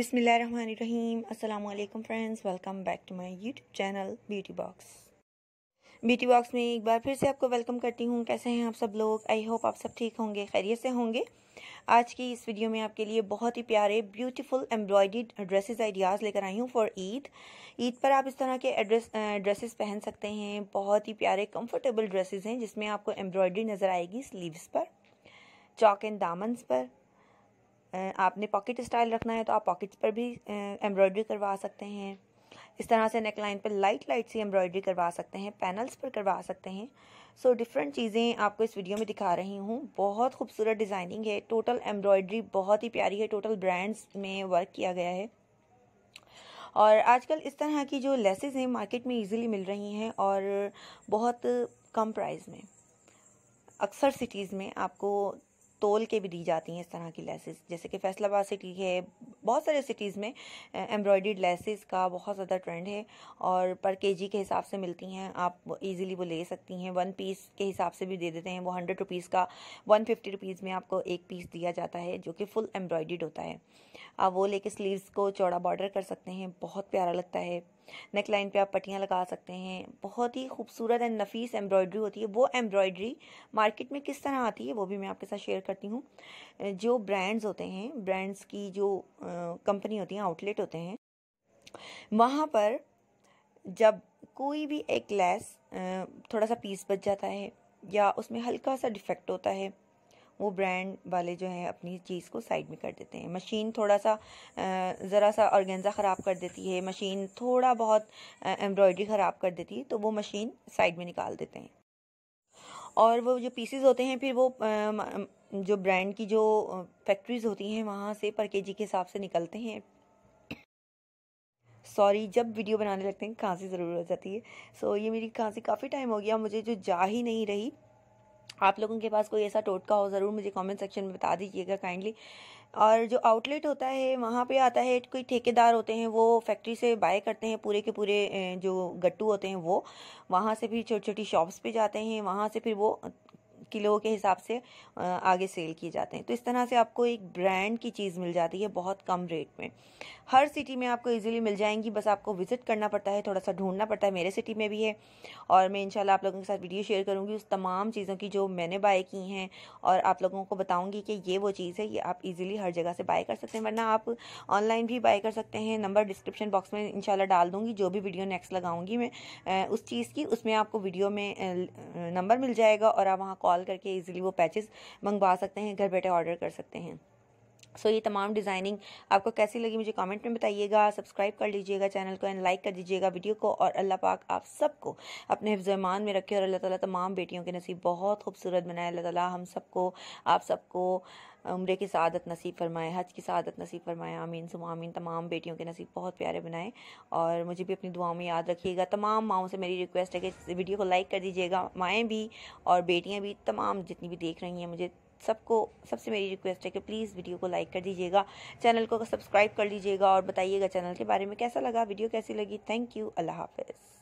बिसमीम अल्लाम friends welcome back to my YouTube channel beauty box beauty box में एक बार फिर से आपको वेलकम करती हूँ कैसे हैं आप सब लोग आई होप आप सब ठीक होंगे खैरियत से होंगे आज की इस वीडियो में आपके लिए बहुत ही प्यारे ब्यूटीफुल एम्ब्रॉयड ड्रेसेस आइडियाज़ लेकर आई हूँ फॉर ईद ईद पर आप इस तरह के एड्रेस ड्रेसेस पहन सकते हैं बहुत ही प्यारे कम्फर्टेबल ड्रेसेज हैं जिसमें आपको एम्ब्रॉयडरी नज़र आएगी स्लीवस पर चौक एंड दामन्स पर आपने पॉकेट स्टाइल रखना है तो आप पॉकेट्स पर भी एम्ब्रॉयडरी करवा सकते हैं इस तरह से नेक लाइन पर लाइट लाइट सी एम्ब्रॉयडरी करवा सकते हैं पैनल्स पर करवा सकते हैं सो so, डिफरेंट चीज़ें आपको इस वीडियो में दिखा रही हूँ बहुत खूबसूरत डिज़ाइनिंग है टोटल एम्ब्रॉयडरी बहुत ही प्यारी है टोटल ब्रांड्स में वर्क किया गया है और आजकल इस तरह की जो लेसेस हैं मार्केट में ईजिली मिल रही हैं और बहुत कम प्राइस में अक्सर सिटीज़ में आपको तोल के भी दी जाती हैं इस तरह की लेसेस जैसे कि फैसलाबाद सिटी है बहुत सारे सिटीज़ में एम्ब्रॉयड लेसेस का बहुत ज़्यादा ट्रेंड है और पर केजी के हिसाब से मिलती हैं आप इजीली वो ले सकती हैं वन पीस के हिसाब से भी दे देते हैं वो हंड्रेड रुपीज़ का वन फिफ्टी रुपीज़ में आपको एक पीस दिया जाता है जो कि फुल एम्ब्रॉयड होता है आप वो लेके स्लीव्स को चौड़ा बॉर्डर कर सकते हैं बहुत प्यारा लगता है नेक लाइन पे आप पट्टियाँ लगा सकते हैं बहुत ही खूबसूरत एंड नफीस एम्ब्रॉयडरी होती है वो एम्ब्रॉयडरी मार्केट में किस तरह आती है वो भी मैं आपके साथ शेयर करती हूँ जो ब्रांड्स होते हैं ब्रांड्स की जो कंपनी होती है आउटलेट होते हैं वहाँ पर जब कोई भी एक लेस थोड़ा सा पीस बच जाता है या उसमें हल्का सा डिफेक्ट होता है वो ब्रांड वाले जो है अपनी चीज़ को साइड में कर देते हैं मशीन थोड़ा सा ज़रा सा ऑर्गेंजा ख़राब कर देती है मशीन थोड़ा बहुत एम्ब्रॉयडरी ख़राब कर देती है तो वो मशीन साइड में निकाल देते हैं और वो जो पीसीज होते हैं फिर वो जो ब्रांड की जो फैक्ट्रीज़ होती हैं वहाँ से पर के जी के हिसाब से निकलते हैं सॉरी जब वीडियो बनाने लगते हैं खांसी ज़रूर हो जाती है सो so, ये मेरी खांसी काफ़ी टाइम हो गया मुझे जो जा ही नहीं रही आप लोगों के पास कोई ऐसा टोटका हो ज़रूर मुझे कमेंट सेक्शन में बता दीजिएगा काइंडली और जो आउटलेट होता है वहाँ पे आता है कोई ठेकेदार होते हैं वो फैक्ट्री से बाय करते हैं पूरे के पूरे जो गट्टू होते हैं वो वहाँ से फिर छोटी छोटी शॉप्स पे जाते हैं वहाँ से फिर वो किलो के हिसाब से आगे सेल किए जाते हैं तो इस तरह से आपको एक ब्रांड की चीज़ मिल जाती है बहुत कम रेट में हर सिटी में आपको ईजिली मिल जाएंगी बस आपको विजिट करना पड़ता है थोड़ा सा ढूंढना पड़ता है मेरे सिटी में भी है और मैं इंशाल्लाह आप लोगों के साथ वीडियो शेयर करूँगी उस तमाम चीज़ों की जो मैंने बाय की हैं और आप लोगों को बताऊँगी कि ये वो चीज़ है ये आप इजीली हर जगह से बाय कर सकते हैं वरना आप ऑनलाइन भी बाय कर सकते हैं नंबर डिस्क्रिप्शन बॉक्स में इंशाल्लाह डाल दूँगी जो भी वीडियो नेक्स्ट लगाऊँगी मैं उस चीज़ की उसमें आपको वीडियो में नंबर मिल जाएगा और आप वहाँ कॉल करके इजीली वो पैचेस मंगवा सकते हैं घर बैठे ऑर्डर कर सकते हैं सो so, ये तमाम डिज़ाइनिंग आपको कैसी लगी मुझे कमेंट में बताइएगा सब्सक्राइब कर लीजिएगा चैनल को एंड लाइक कर दीजिएगा वीडियो को और अल्लाह पाक आप सबको अपने हिफ्जमान में रखे और अल्लाह ताला तमाम बेटियों के नसीब बहुत खूबसूरत बनाए अल्लाह ताला हम सबको आप सबको उम्र की सदत नसीब फरमाए हज की सदत नसीब फरमाए आमीन सुम आमीन तमाम बेटियों के नसीब बहुत प्यारे बनाए और मुझे भी अपनी दुआओं में याद रखिएगा तमाम माओं से मेरी रिक्वेस्ट है कि वीडियो को लाइक कर दीजिएगा माएँ भी और बेटियाँ भी तमाम जितनी भी देख रही हैं मुझे सबको सबसे मेरी रिक्वेस्ट है कि प्लीज़ वीडियो को लाइक कर दीजिएगा चैनल को सब्सक्राइब कर लीजिएगा और बताइएगा चैनल के बारे में कैसा लगा वीडियो कैसी लगी थैंक यू अल्लाह हाफिज़